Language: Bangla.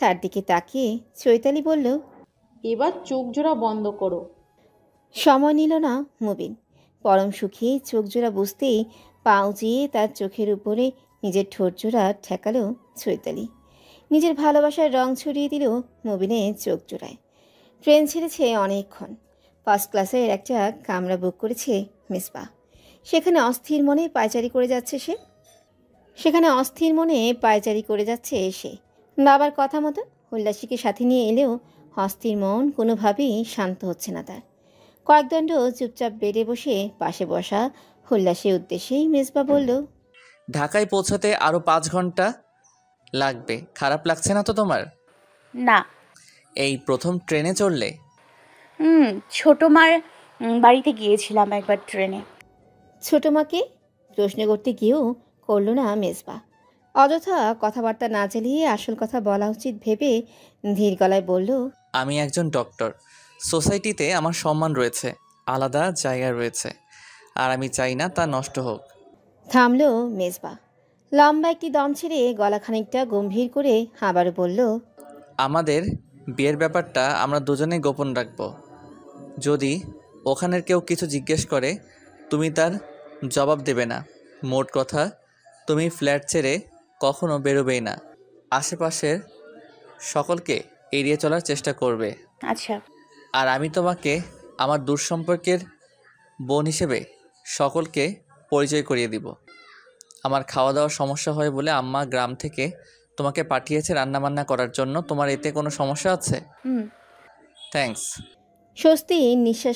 তার দিকে তাকিয়ে চৈতালি বলল এবার চোখ জোড়া বন্ধ করো সময় নিল না মুবিন পরম সুখে চোখ জোড়া বুঝতেই পাউজিয়ে তার চোখের উপরে নিজের ঠোঁট জোড়া ঠেকালো চৈতালি নিজের ভালোবাসার রং ছড়িয়ে দিল মুবিনে চোখ জোড়ায় ট্রেন ছেড়েছে অনেকক্ষণ ফার্স্ট ক্লাসের একটা কামরা বুক করেছে মিসবা সেখানে অস্থির মনে পায়চারি করে যাচ্ছে সে সেখানে অস্থির মনে পায়চারি করে যাচ্ছে সে বাবার কথা মতো উল্লাসীকে সাথে নিয়ে এলেও হস্তির মন কোনোভাবেই শান্ত হচ্ছে না তার কয়েকদণ্ড চুপচাপ বেড়ে বসে পাশে বসা উল্লাসের উদ্দেশ্যেই মেজবা বলল ঢাকায় পৌঁছাতে আরও পাঁচ ঘন্টা লাগবে খারাপ লাগছে না তো তোমার না এই প্রথম ট্রেনে চড়লে হুম ছোট মার বাড়িতে গিয়েছিলাম একবার ট্রেনে ছোট মাকে প্রশ্ন করতে গিয়েও করলো না মেজবা অযথা কথাবার্তা না চালিয়ে আসল কথা বলা উচিত ভেবে ধীর গলায় বলল আমি একজন ডক্টর সোসাইটিতে আমার সম্মান রয়েছে আলাদা জায়গা রয়েছে আর আমি চাই না তা নষ্ট হোক থামল মেজবা লম্বা একটি দম ছেড়ে গলা খানিকটা গম্ভীর করে আবার বলল আমাদের বিয়ের ব্যাপারটা আমরা দুজনে গোপন রাখব যদি ওখানের কেউ কিছু জিজ্ঞেস করে তুমি তার জবাব দেবে না মোট কথা তুমি ফ্ল্যাট ছেড়ে কখনো বেরোবেই না আশেপাশের সকলকে এড়িয়ে চলার চেষ্টা করবে আচ্ছা আর আমি তোমাকে আমার দূর সম্পর্কের বোন হিসেবে সকলকে পরিচয় করিয়ে দিব আমার খাওয়া দাওয়ার সমস্যা হয় বলে আম্মা গ্রাম থেকে তোমাকে পাঠিয়েছে রান্নাবান্না করার জন্য তোমার এতে কোনো সমস্যা আছে হুম থ্যাঙ্কস স্বস্তি নিঃশ্বাস